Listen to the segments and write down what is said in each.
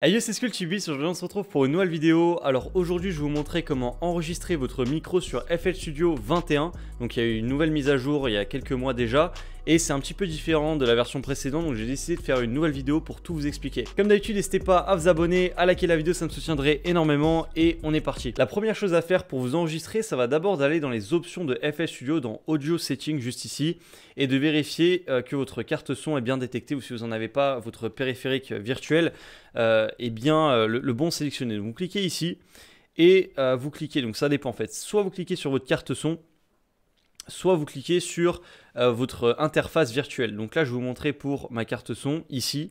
Hey yo c'est Sculptubis, aujourd'hui on se retrouve pour une nouvelle vidéo. Alors aujourd'hui je vais vous montrer comment enregistrer votre micro sur FL Studio 21. Donc il y a eu une nouvelle mise à jour il y a quelques mois déjà et c'est un petit peu différent de la version précédente donc j'ai décidé de faire une nouvelle vidéo pour tout vous expliquer. Comme d'habitude n'hésitez pas à vous abonner, à liker la vidéo ça me soutiendrait énormément et on est parti. La première chose à faire pour vous enregistrer ça va d'abord d'aller dans les options de FS Studio dans Audio Setting juste ici et de vérifier euh, que votre carte son est bien détectée ou si vous n'en avez pas votre périphérique virtuel euh, est bien euh, le, bon sélectionné. Donc vous cliquez ici et euh, vous cliquez, donc ça dépend en fait, soit vous cliquez sur votre carte son, soit vous cliquez sur euh, votre interface virtuelle. Donc là, je vais vous montrer pour ma carte son ici.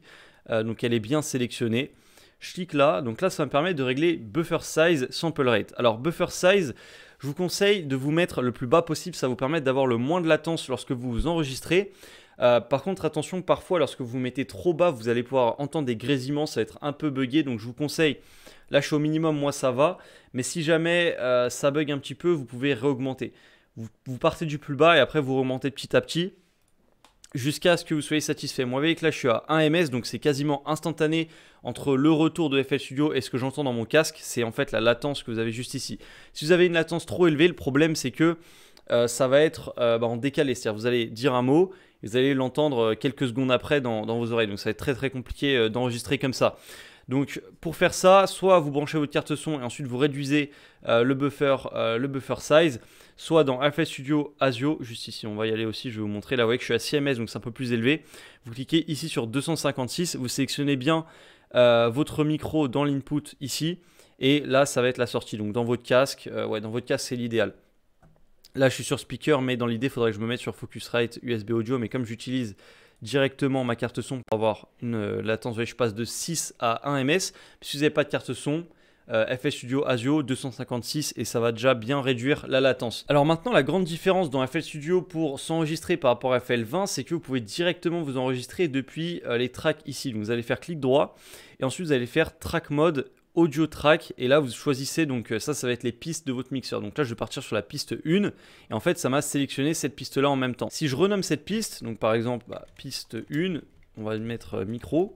Euh, donc elle est bien sélectionnée. Je clique là. Donc là, ça me permet de régler buffer size, sample rate. Alors buffer size, je vous conseille de vous mettre le plus bas possible. Ça vous permet d'avoir le moins de latence lorsque vous vous enregistrez. Euh, par contre, attention, parfois, lorsque vous, mettez trop bas, vous allez pouvoir entendre des grésillements, ça va être un peu bugué. Donc, je vous conseille, là, au minimum, moi, ça va. Mais si jamais ça bug un petit peu, vous pouvez réaugmenter. Vous, partez du plus bas et après vous remontez petit à petit jusqu'à ce que vous soyez satisfait. Moi, vous voyez que là, je suis à 1 ms, donc c'est quasiment instantané entre le retour de FL Studio et ce que j'entends dans mon casque. C'est en fait la latence que vous avez juste ici. Si vous avez une latence trop élevée, le problème, c'est que euh, ça va être euh, bah, en décalé. C'est-à-dire, vous allez dire un mot et vous allez l'entendre euh, quelques secondes après dans, vos oreilles. Donc, ça va être très, très compliqué d'enregistrer comme ça. Donc pour faire ça, soit vous branchez votre carte son et ensuite vous réduisez le, buffer, le buffer size, soit dans Alpha Studio Asio, juste ici, on va y aller aussi, je vais vous montrer, là vous voyez que je suis à 6 ms, donc c'est un peu plus élevé. Vous cliquez ici sur 256, vous sélectionnez bien euh, votre micro dans l'input ici, et là ça va être la sortie, donc dans votre casque, euh, ouais, dans votre casque c'est l'idéal. Là je suis sur speaker, mais dans l'idée il faudrait que je me mette sur Focusrite USB Audio, mais comme j'utilise directement ma carte son pour avoir une latence, je passe de 6 à 1 ms, si vous n'avez pas de carte son, euh, FL Studio Asio 256 et ça va déjà bien réduire la latence. Alors maintenant la grande différence dans FL Studio pour s'enregistrer par rapport à FL 20 c'est que vous pouvez directement vous enregistrer depuis euh, les tracks ici. Donc vous allez faire clic droit et ensuite vous allez faire track mode audio track et là vous choisissez donc euh, ça ça va être les pistes de votre mixeur donc là je vais partir sur la piste 1 et en fait ça m'a sélectionné cette piste là en même temps si je renomme cette piste donc par exemple bah, piste 1 on va mettre micro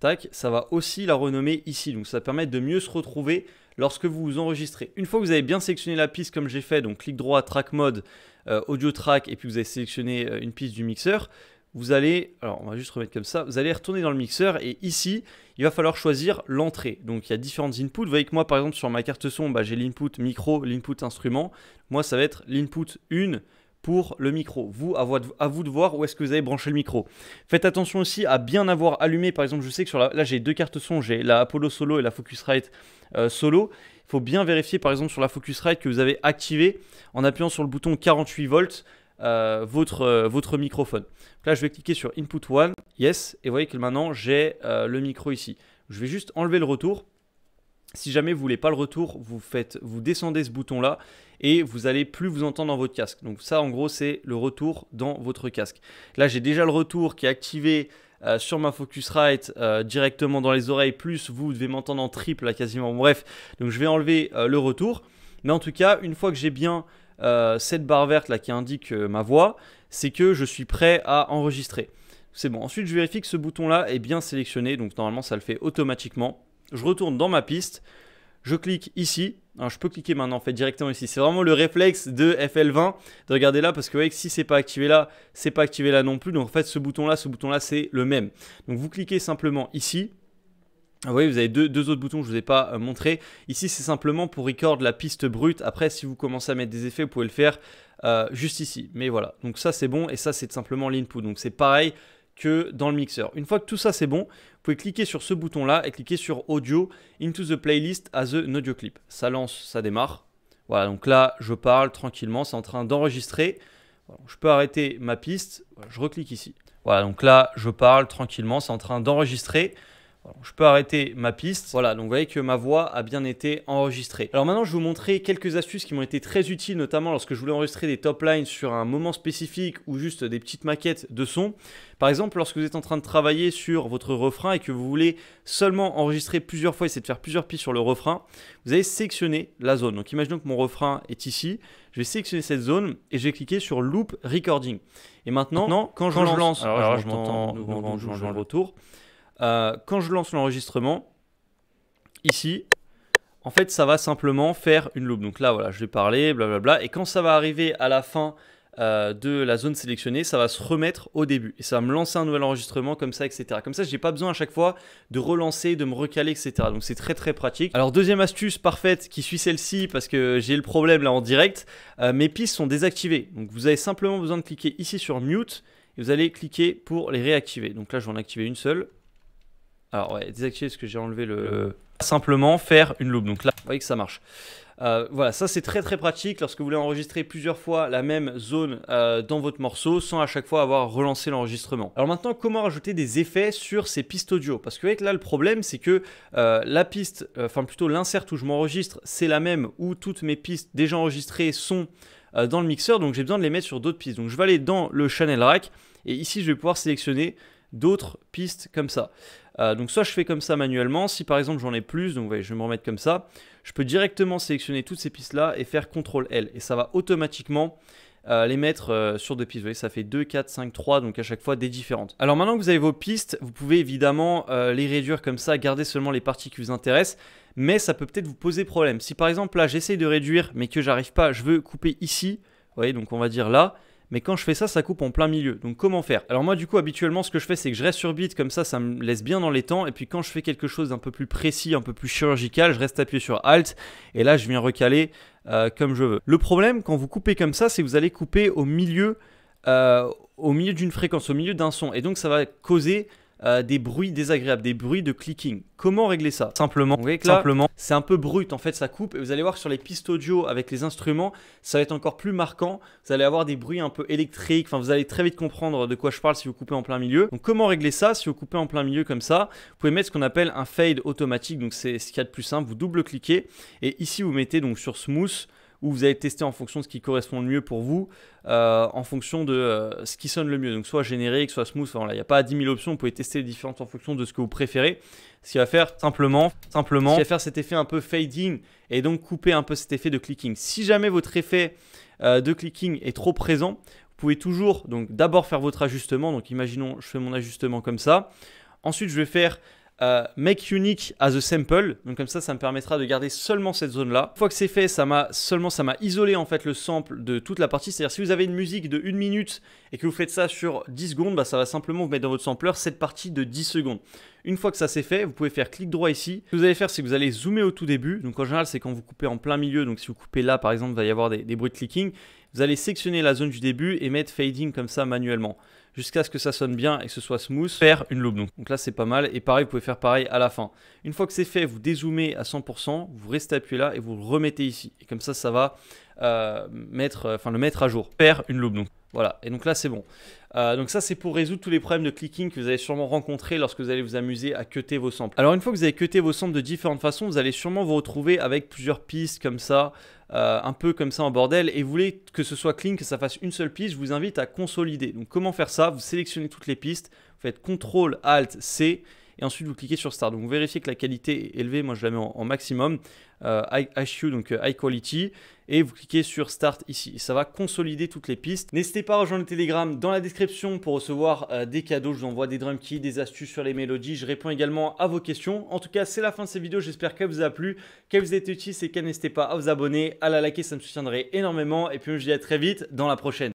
tac, ça va aussi la renommer ici. Donc ça permet de mieux se retrouver lorsque vous vous enregistrez. Une fois que vous avez bien sélectionné la piste comme j'ai fait, donc clic droit, track mode, euh, audio track, et puis vous avez sélectionné euh, une piste du mixeur, vous allez, alors on va juste remettre comme ça, vous allez retourner dans le mixeur et ici, il va falloir choisir l'entrée. Donc il y a différentes inputs. Vous voyez que moi par exemple sur ma carte son, bah, j'ai l'input micro, l'input instrument. Moi ça va être l'input 1, pour le micro. Vous, à, à vous de voir où est-ce que vous avez branché le micro. Faites attention aussi à bien avoir allumé. Par exemple, je sais que sur là, j'ai deux cartes son. J'ai la Apollo Solo et la Focusrite euh, Solo. Il faut bien vérifier, par exemple, sur la Focusrite que vous avez activé en appuyant sur le bouton 48 volts. Euh, votre, euh, votre microphone. là, je vais cliquer sur Input One, Yes, et vous voyez que maintenant j'ai le micro ici. Je vais juste enlever le retour si jamais vous voulez pas le retour, vous faites, vous descendez ce bouton là et vous allez plus vous entendre dans votre casque. Donc ça, en gros, c'est le retour dans votre casque. Là, j'ai déjà le retour qui est activé euh, sur ma Focusrite euh, directement dans les oreilles. Plus vous devez m'entendre en triple quasiment. Bref, donc je vais enlever euh, le retour. Mais en tout cas, une fois que j'ai bien cette barre verte là qui indique ma voix, c'est que je suis prêt à enregistrer. C'est bon. Ensuite, je vérifie que ce bouton là est bien sélectionné. Donc normalement, ça le fait automatiquement je retourne dans ma piste, je clique ici. je peux cliquer maintenant en fait directement ici. C'est vraiment le réflexe de FL20 de regarder là parce que vous voyez que si c'est pas activé là, c'est pas activé là non plus. Donc en fait ce bouton là, ce bouton là c'est le même. Donc vous cliquez simplement ici. Vous voyez, vous avez deux, autres boutons je ne vous ai pas euh, montré. Ici, c'est simplement pour record la piste brute. Après, si vous commencez à mettre des effets, vous pouvez le faire euh, juste ici. Mais voilà, donc ça c'est bon et ça c'est simplement l'input. Donc c'est pareil, dans le mixeur. Une fois que tout ça c'est bon, vous pouvez cliquer sur ce bouton là et cliquer sur Audio into the playlist as an audio clip. Ça lance, ça démarre. Voilà, donc là je parle tranquillement, c'est en train d'enregistrer. Je peux arrêter ma piste, je reclique ici. Voilà, donc là je parle tranquillement, c'est en train d'enregistrer je peux arrêter ma piste. Voilà, donc vous voyez que ma voix a bien été enregistrée. Alors maintenant, je vais vous montrer quelques astuces qui m'ont été très utiles, notamment lorsque je voulais enregistrer des top lines sur un moment spécifique ou juste des petites maquettes de son. Par exemple, lorsque vous êtes en train de travailler sur votre refrain et que vous voulez seulement enregistrer plusieurs fois, essayer de faire plusieurs pistes sur le refrain, vous allez sélectionner la zone. Donc imaginons que mon refrain est ici. Je vais sélectionner cette zone et je vais cliquer sur Loop Recording. Et maintenant, quand, je lance, alors, je m'entends, je le retour. Euh, quand je lance l'enregistrement, ici, en fait, ça va simplement faire une loupe. Donc là, voilà, je vais parler, blablabla. Et quand ça va arriver à la fin euh, de la zone sélectionnée, ça va se remettre au début. Et ça va me lancer un nouvel enregistrement comme ça, etc. Comme ça, je n'ai pas besoin à chaque fois de relancer, de me recaler, etc. Donc c'est très très pratique. Alors deuxième astuce parfaite qui suit celle-ci parce que j'ai le problème là en direct, euh, mes pistes sont désactivées. Donc vous avez simplement besoin de cliquer ici sur mute et vous allez cliquer pour les réactiver. Donc là, je vais en activer une seule. Alors ouais, désactiver parce que j'ai enlevé le... Simplement faire une loupe. Donc là, vous voyez que ça marche. Euh, voilà, ça c'est très très pratique lorsque vous voulez enregistrer plusieurs fois la même zone euh, dans votre morceau sans à chaque fois avoir relancé l'enregistrement. Alors maintenant, comment rajouter des effets sur ces pistes audio Parce que là le problème c'est que euh, la piste, enfin plutôt l'insert où je m'enregistre, c'est la même où toutes mes pistes déjà enregistrées sont dans le mixeur, donc j'ai besoin de les mettre sur d'autres pistes. Donc je vais aller dans le channel rack et ici je vais pouvoir sélectionner d'autres pistes comme ça. Euh, donc soit je fais comme ça manuellement, si par exemple j'en ai plus, donc je vais me remettre comme ça, je peux directement sélectionner toutes ces pistes-là et faire CTRL-L. Et ça va automatiquement euh, les mettre euh, sur deux pistes. Vous voyez, ça fait 2, 4, 5, 3, donc à chaque fois des différentes. Alors maintenant que vous avez vos pistes, vous pouvez évidemment les réduire comme ça, garder seulement les parties qui vous intéressent, mais ça peut peut-être vous poser problème. Si par exemple là, j'essaye de réduire, mais que j'arrive pas, je veux couper ici, vous voyez, donc on va dire là, mais quand je fais ça, ça coupe en plein milieu. Donc comment faire Alors moi du coup habituellement ce que je fais c'est que je reste sur beat comme ça, ça me laisse bien dans les temps. Et puis quand je fais quelque chose d'un peu plus précis, un peu plus chirurgical, je reste appuyé sur Alt et là je viens recaler euh, comme je veux. Le problème quand vous coupez comme ça, c'est que vous allez couper au milieu, euh, au milieu d'une fréquence, au milieu d'un son, et donc ça va causer euh, des bruits désagréables, des bruits de clicking. Comment régler ça Simplement, simplement, c'est un peu brut en fait, ça coupe. Et vous allez voir sur les pistes audio avec les instruments, ça va être encore plus marquant. Vous allez avoir des bruits un peu électriques. Enfin, vous allez très vite comprendre de quoi je parle si vous coupez en plein milieu. Donc, comment régler ça Si vous coupez en plein milieu comme ça, vous pouvez mettre ce qu'on appelle un fade automatique. Donc, c'est ce qu'il y a de plus simple. Vous double-cliquez et ici vous mettez donc sur smooth où vous allez tester en fonction de ce qui correspond le mieux pour vous, euh, en fonction de euh, ce qui sonne le mieux. Donc soit générique, soit smooth, il n'y a pas 10 000 options, vous pouvez tester les différentes en fonction de ce que vous préférez. Ce qui va faire simplement, simplement, ce va faire cet effet un peu fading et donc couper un peu cet effet de clicking. Si jamais votre effet euh, de clicking est trop présent, vous pouvez toujours donc d'abord faire votre ajustement. Donc imaginons, je fais mon ajustement comme ça. Ensuite, je vais faire euh, make unique as a sample. Donc comme ça, ça me permettra de garder seulement cette zone-là. Une fois que c'est fait, ça m'a seulement ça m'a isolé en fait le sample de toute la partie. C'est-à-dire si vous avez une musique de 1 minute et que vous faites ça sur 10 secondes, bah, ça va simplement vous mettre dans votre sampler cette partie de 10 secondes. Une fois que ça c'est fait, vous pouvez faire clic droit ici. Ce que vous allez faire, c'est que vous allez zoomer au tout début. Donc en général, c'est quand vous coupez en plein milieu. Donc si vous coupez là, par exemple, il va y avoir des, des bruits de clicking. Vous allez sectionner la zone du début et mettre fading comme ça manuellement jusqu'à ce que ça sonne bien et que ce soit smooth, faire une loupe. Donc, donc là, c'est pas mal. Et pareil, vous pouvez faire pareil à la fin. Une fois que c'est fait, vous dézoomez à 100%, vous restez appuyé là et vous le remettez ici. Et comme ça, ça va euh, mettre, euh, enfin, le mettre à jour. Faire une loupe. Donc. Voilà, et donc là c'est bon. Euh, donc ça c'est pour résoudre tous les problèmes de clicking que vous allez sûrement rencontrer lorsque vous allez vous amuser à cuter vos samples. Alors une fois que vous avez cuté vos samples de différentes façons, vous allez sûrement vous retrouver avec plusieurs pistes comme ça, euh, un peu comme ça en bordel et vous voulez que ce soit clean, que ça fasse une seule piste, je vous invite à consolider. Donc comment faire ça Vous sélectionnez toutes les pistes, vous faites CTRL, ALT, C et ensuite vous cliquez sur Start. Donc vous vérifiez que la qualité est élevée, moi je la mets en, maximum, euh, donc euh, High Quality, et vous cliquez sur Start ici. Ça va consolider toutes les pistes. N'hésitez pas à rejoindre le Telegram dans la description pour recevoir euh, des cadeaux. Je vous envoie des drum keys, des astuces sur les mélodies. Je réponds également à vos questions. En tout cas, c'est la fin de cette vidéo. J'espère qu'elle vous a plu, qu'elle vous a été utile et qu'elle n'hésitez pas à vous abonner, à la liker, ça me soutiendrait énormément. Et puis je vous dis à très vite dans la prochaine.